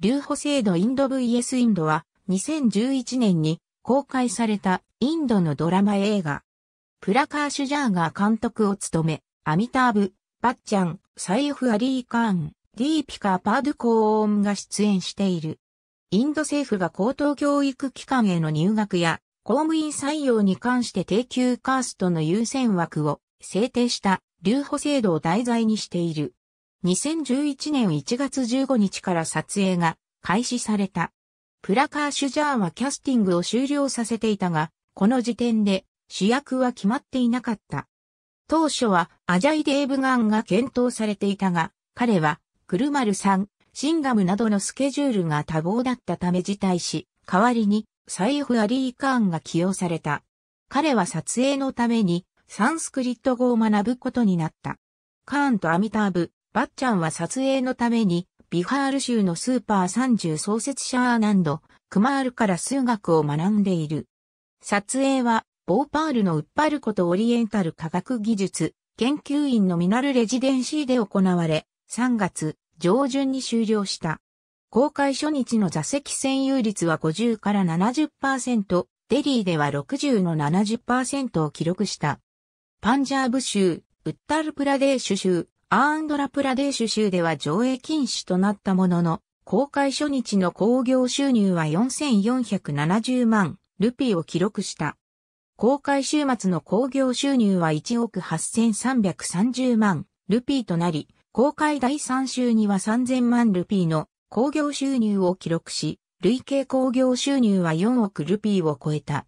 留保制度インド VS インドは2011年に公開されたインドのドラマ映画。プラカーシュジャーが監督を務め、アミターブ、バッチャン、サイフ・アリー・カーン、ディーピカ・パードゥコーンが出演している。インド政府が高等教育機関への入学や公務員採用に関して低級カーストの優先枠を制定した留保制度を題材にしている。2011年1月15日から撮影が開始された。プラカーシュジャーはキャスティングを終了させていたが、この時点で主役は決まっていなかった。当初はアジャイ・デーブガンが検討されていたが、彼はクルマルさん、シンガムなどのスケジュールが多忙だったため辞退し、代わりにサイフ・アリー・カーンが起用された。彼は撮影のためにサンスクリット語を学ぶことになった。カーンとアミターブ、バッチャンは撮影のために、ビハール州のスーパー30創設者アーナンド、クマールから数学を学んでいる。撮影は、ボーパールのウッパルコとオリエンタル科学技術研究員のミナルレジデンシーで行われ、3月上旬に終了した。公開初日の座席占有率は50から70%、デリーでは60の70%を記録した。パンジャーブ州、ウッタルプラデーシュ州、アーンドラプラデーシュ州では上映禁止となったものの、公開初日の興行収入は4470万ルピーを記録した。公開週末の興行収入は1億8330万ルピーとなり、公開第3週には3000万ルピーの興行収入を記録し、累計興行収入は4億ルピーを超えた。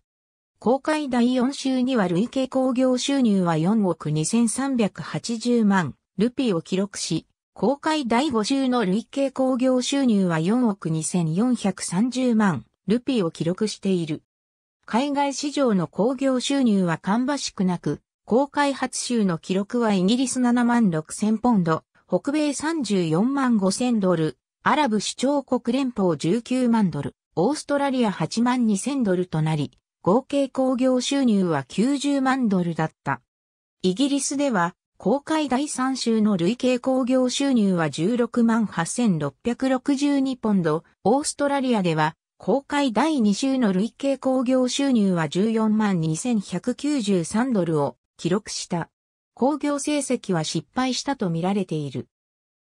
公開第4週には累計興行収入は4億2380万ルピーを記録し、公開第5週の累計興行収入は4億2430万ルピーを記録している。海外市場の興行収入は芳しくなく、公開初週の記録はイギリス7万6000ポンド、北米34万5000ドル、アラブ首長国連邦19万ドル、オーストラリア8万2000ドルとなり、合計興行収入は90万ドルだった。イギリスでは公開第3週の累計興行収入は16万8662ポンド、オーストラリアでは、公開第2週の累計興行収入は14万2193ドルを記録した。興行成績は失敗したとみられている。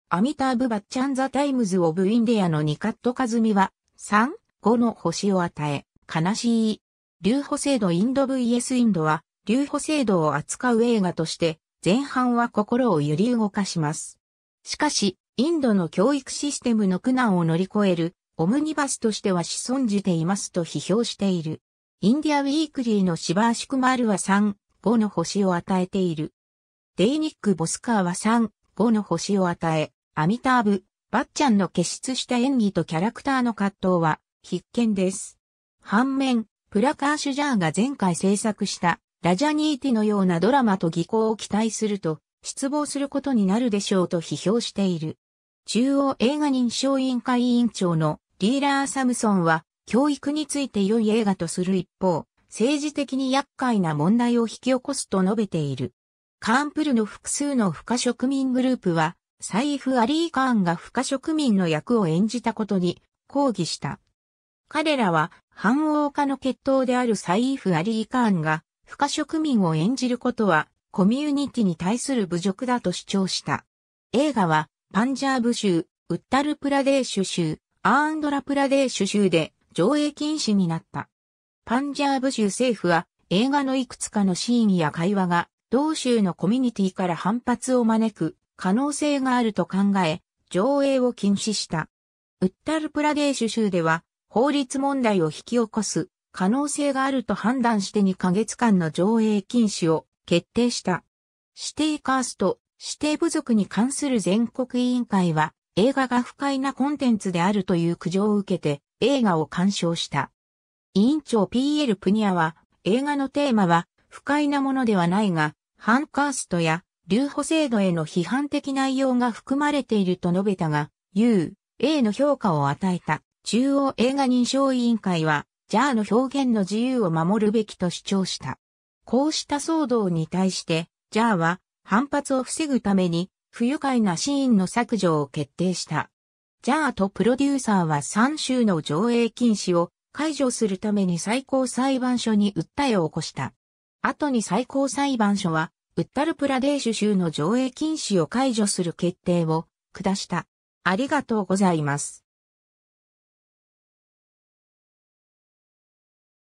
アミターブ・バッチャン・ザ・タイムズ・オブ・インディアのニカット・カズミは、3、5の星を与え、悲しい。流歩制度インド VS インドは、流歩制度を扱う映画として、前半は心を揺り動かします。しかし、インドの教育システムの苦難を乗り越える、オムニバスとしては子孫じていますと批評している。インディアウィークリーのシバーシュクマールは3、5の星を与えている。デイニック・ボスカーは3、5の星を与え、アミターブ、バッチャンの結出した演技とキャラクターの葛藤は必見です。反面、プラカーシュジャーが前回制作したラジャニーティのようなドラマと技巧を期待すると、失望することになるでしょうと批評している。中央映画認証委員会委員長のリーラー・サムソンは、教育について良い映画とする一方、政治的に厄介な問題を引き起こすと述べている。カーンプルの複数の不可植民グループは、サイフ・アリー・カーンが不可植民の役を演じたことに抗議した。彼らは、反王家の血統であるサイフ・アリー・カーンが、不可植民を演じることは、コミュニティに対する侮辱だと主張した。映画は、パンジャーブ州、ウッタルプラデーシュ州、アーンドラプラデーシュ州で上映禁止になった。パンジャーブ州政府は、映画のいくつかのシーンや会話が、同州のコミュニティから反発を招く可能性があると考え、上映を禁止した。ウッタルプラデーシュ州では、法律問題を引き起こす可能性があると判断して2ヶ月間の上映禁止を決定した。指定カースト、指定部族に関する全国委員会は映画が不快なコンテンツであるという苦情を受けて映画を鑑賞した。委員長 PL プニアは映画のテーマは不快なものではないが、反カーストや留保制度への批判的内容が含まれていると述べたが、U、A の評価を与えた中央映画認証委員会はジャーの表現の自由を守るべきと主張した。こうした騒動に対して、ジャーは反発を防ぐために不愉快なシーンの削除を決定した。ジャーとプロデューサーは3週の上映禁止を解除するために最高裁判所に訴えを起こした。後に最高裁判所は、ウッタルプラデーシュ州の上映禁止を解除する決定を下した。ありがとうございます。